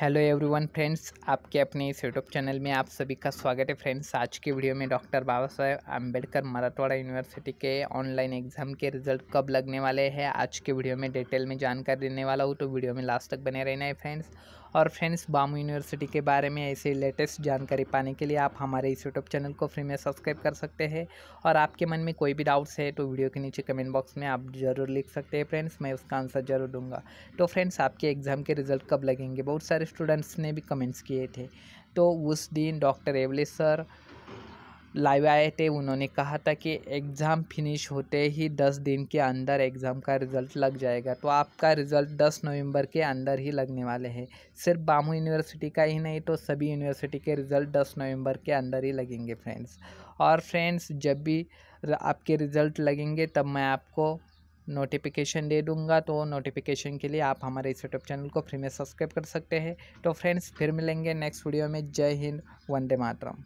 hello everyone friends आपके अपने इस यूट्यूब चैनल में आप सभी का स्वागत है फ्रेंड्स आज के वीडियो में doctor Babasaheb Ambedkar Marathwada university के ऑनलाइन एग्ज़ाम के रिजल्ट कब लगने वाले हैं आज के वीडियो में डिटेल में जानकारी देने वाला हूँ तो वीडियो में लास्ट तक बने रहना है फ्रेंड्स और फ्रेंड्स बामू यूनिवर्सिटी के बारे में ऐसे लेटेस्ट जानकारी पाने के लिए आप हमारे इस यूट्यूब चैनल को फ्री में सब्सक्राइब कर सकते हैं और आपके मन में कोई भी डाउट्स है तो वीडियो के नीचे कमेंट बॉक्स में आप जरूर लिख सकते हैं फ्रेंड्स मैं उसका आंसर जरूर दूंगा तो फ्रेंड्स आपके एग्ज़ाम के रिजल्ट कब लगेंगे बहुत सारे स्टूडेंट्स ने भी कमेंट्स किए थे तो उस दिन डॉक्टर एवले सर लाइव आए थे उन्होंने कहा था कि एग्ज़ाम फिनिश होते ही दस दिन के अंदर एग्ज़ाम का रिज़ल्ट लग जाएगा तो आपका रिज़ल्ट दस नवंबर के अंदर ही लगने वाले हैं सिर्फ बामू यूनिवर्सिटी का ही नहीं तो सभी यूनिवर्सिटी के रिज़ल्ट दस नवंबर के अंदर ही लगेंगे फ्रेंड्स और फ्रेंड्स जब भी आपके रिज़ल्ट लगेंगे तब मैं आपको नोटिफिकेशन दे दूंगा तो नोटिफिकेशन के लिए आप हमारे इस यूट्यूब चैनल को फ्री में सब्सक्राइब कर सकते हैं तो फ्रेंड्स फिर मिलेंगे नेक्स्ट वीडियो में जय हिंद वंदे मातरम